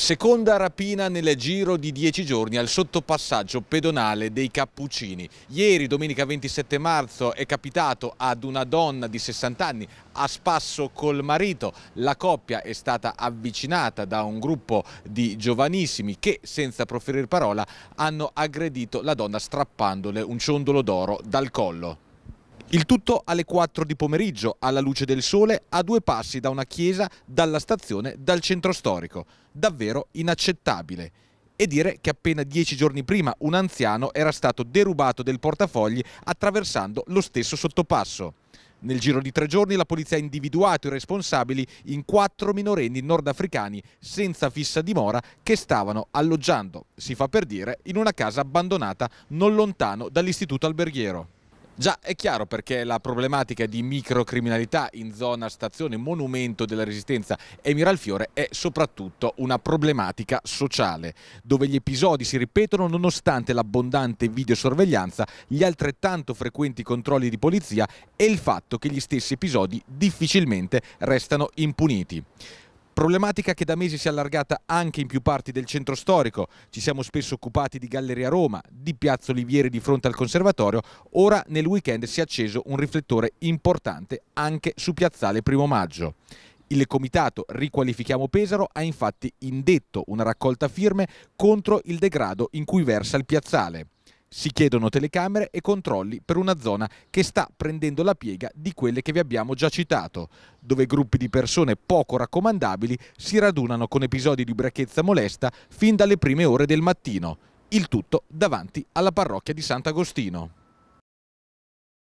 Seconda rapina nel giro di dieci giorni al sottopassaggio pedonale dei Cappuccini. Ieri, domenica 27 marzo, è capitato ad una donna di 60 anni a spasso col marito. La coppia è stata avvicinata da un gruppo di giovanissimi che, senza proferire parola, hanno aggredito la donna strappandole un ciondolo d'oro dal collo. Il tutto alle 4 di pomeriggio, alla luce del sole, a due passi da una chiesa, dalla stazione, dal centro storico. Davvero inaccettabile. E dire che appena dieci giorni prima un anziano era stato derubato del portafogli attraversando lo stesso sottopasso. Nel giro di tre giorni la polizia ha individuato i responsabili in quattro minorenni nordafricani senza fissa dimora che stavano alloggiando, si fa per dire, in una casa abbandonata non lontano dall'istituto alberghiero. Già, è chiaro perché la problematica di microcriminalità in zona stazione monumento della resistenza Emiralfiore è soprattutto una problematica sociale, dove gli episodi si ripetono nonostante l'abbondante videosorveglianza, gli altrettanto frequenti controlli di polizia e il fatto che gli stessi episodi difficilmente restano impuniti. Problematica che da mesi si è allargata anche in più parti del centro storico. Ci siamo spesso occupati di Galleria Roma, di Piazza Olivieri di fronte al Conservatorio. Ora nel weekend si è acceso un riflettore importante anche su Piazzale Primo Maggio. Il comitato Riqualifichiamo Pesaro ha infatti indetto una raccolta firme contro il degrado in cui versa il piazzale. Si chiedono telecamere e controlli per una zona che sta prendendo la piega di quelle che vi abbiamo già citato, dove gruppi di persone poco raccomandabili si radunano con episodi di brachezza molesta fin dalle prime ore del mattino, il tutto davanti alla parrocchia di Sant'Agostino.